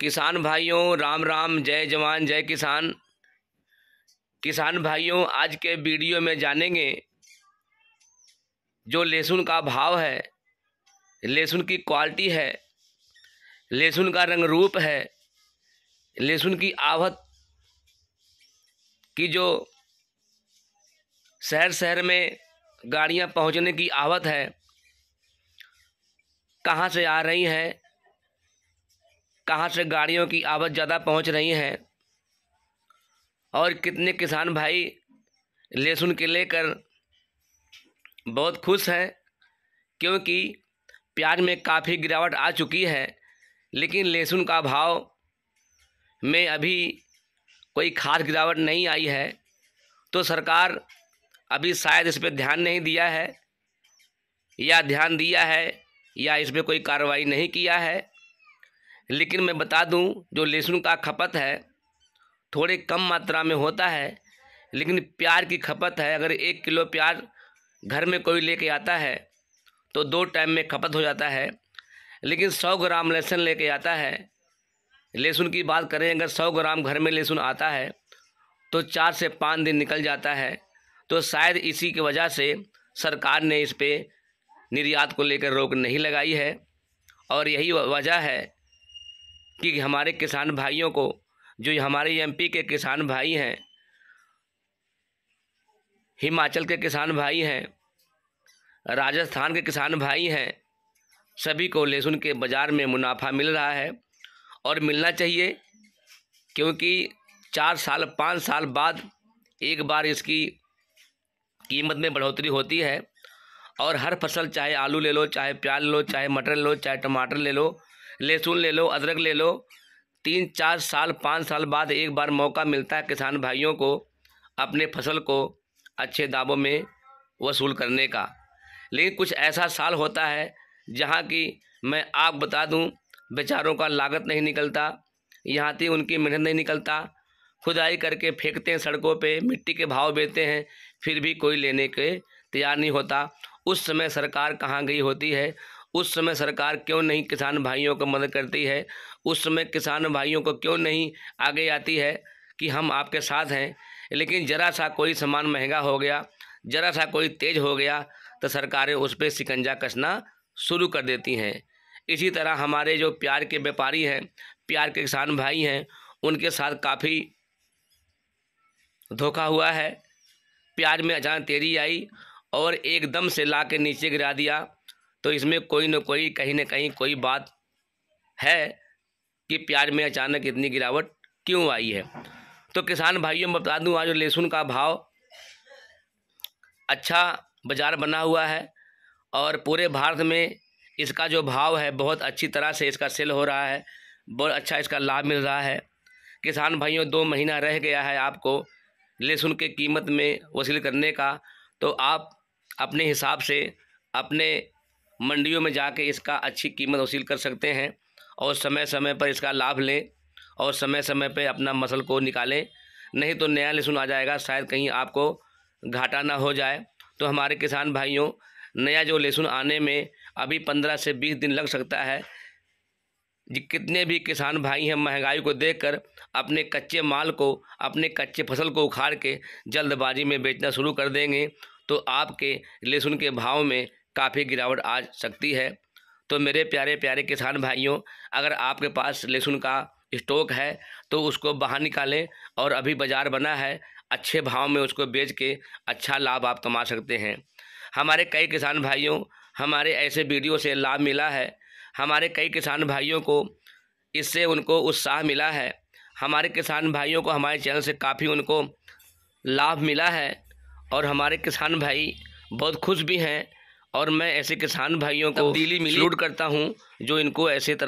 किसान भाइयों राम राम जय जवान जय किसान किसान भाइयों आज के वीडियो में जानेंगे जो लहसुन का भाव है लहसुन की क्वालिटी है लहसुन का रंग रूप है लहसुन की आवत की जो शहर शहर में गाड़ियां पहुंचने की आवत है कहाँ से आ रही हैं कहाँ से गाड़ियों की आवत ज़्यादा पहुँच रही है और कितने किसान भाई लहसुन के लेकर बहुत खुश हैं क्योंकि प्याज में काफ़ी गिरावट आ चुकी है लेकिन लहसुन का भाव में अभी कोई खास गिरावट नहीं आई है तो सरकार अभी शायद इस पर ध्यान नहीं दिया है या ध्यान दिया है या इस पर कोई कार्रवाई नहीं किया है लेकिन मैं बता दूं जो लहसुन का खपत है थोड़े कम मात्रा में होता है लेकिन प्याज की खपत है अगर एक किलो प्याज घर में कोई लेके आता है तो दो टाइम में खपत हो जाता है लेकिन सौ ग्राम लहसुन लेके आता है लहसुन की बात करें अगर सौ ग्राम घर में लहसुन आता है तो चार से पाँच दिन निकल जाता है तो शायद इसी की वजह से सरकार ने इस पर निर्यात को लेकर रोक नहीं लगाई है और यही वजह है कि हमारे किसान भाइयों को जो हमारे एमपी के किसान भाई हैं हिमाचल के किसान भाई हैं राजस्थान के किसान भाई हैं सभी को लहसुन के बाज़ार में मुनाफा मिल रहा है और मिलना चाहिए क्योंकि चार साल पाँच साल बाद एक बार इसकी कीमत में बढ़ोतरी होती है और हर फसल चाहे आलू ले लो चाहे प्याज ले लो चाहे मटर ले लो चाहे टमाटर ले लो लहसुन ले लो अदरक ले लो तीन चार साल पाँच साल बाद एक बार मौका मिलता है किसान भाइयों को अपने फसल को अच्छे दामों में वसूल करने का लेकिन कुछ ऐसा साल होता है जहाँ की मैं आप बता दूँ बेचारों का लागत नहीं निकलता यहाँ तक उनकी मेहनत नहीं निकलता खुदाई करके फेंकते हैं सड़कों पे मिट्टी के भाव बेचते हैं फिर भी कोई लेने के तैयार नहीं होता उस समय सरकार कहाँ गई होती है उस समय सरकार क्यों नहीं किसान भाइयों को मदद करती है उस समय किसान भाइयों को क्यों नहीं आगे आती है कि हम आपके साथ हैं लेकिन ज़रा सा कोई सामान महंगा हो गया ज़रा सा कोई तेज हो गया तो सरकारें उस पर शिकंजा कसना शुरू कर देती हैं इसी तरह हमारे जो प्यार के व्यापारी हैं प्यार के किसान भाई हैं उनके साथ काफ़ी धोखा हुआ है प्याज में अचानक तेज़ी आई और एकदम से ला के नीचे गिरा दिया तो इसमें कोई ना कोई कहीं ना कहीं कोई बात है कि प्याज में अचानक इतनी गिरावट क्यों आई है तो किसान भाइयों मैं बता दूं आज लहसुन का भाव अच्छा बाज़ार बना हुआ है और पूरे भारत में इसका जो भाव है बहुत अच्छी तरह से इसका सेल हो रहा है बहुत अच्छा इसका लाभ मिल रहा है किसान भाइयों दो महीना रह गया है आपको लहसुन के कीमत में वसूल करने का तो आप अपने हिसाब से अपने मंडियों में जाके इसका अच्छी कीमत वसूल कर सकते हैं और समय समय पर इसका लाभ लें और समय समय पर अपना मसल को निकालें नहीं तो नया लहसुन आ जाएगा शायद कहीं आपको घाटा ना हो जाए तो हमारे किसान भाइयों नया जो लहसुन आने में अभी पंद्रह से बीस दिन लग सकता है कितने भी किसान भाई हैं महंगाई को देखकर अपने कच्चे माल को अपने कच्चे फसल को उखाड़ के जल्दबाजी में बेचना शुरू कर देंगे तो आपके लहसुन के भाव में काफ़ी गिरावट आ सकती है तो मेरे प्यारे प्यारे किसान भाइयों अगर आपके पास लहसुन का स्टॉक है तो उसको बाहर निकालें और अभी बाज़ार बना है अच्छे भाव में उसको बेच के अच्छा लाभ आप कमा सकते हैं हमारे कई किसान भाइयों हमारे ऐसे वीडियो से लाभ मिला है हमारे कई किसान भाइयों को इससे उनको उत्साह मिला है हमारे किसान भाइयों को हमारे चैनल से काफ़ी उनको लाभ मिला है और हमारे किसान भाई बहुत खुश भी हैं और मैं ऐसे किसान भाइयों को दिली करता हूँ जो इनको ऐसे तरह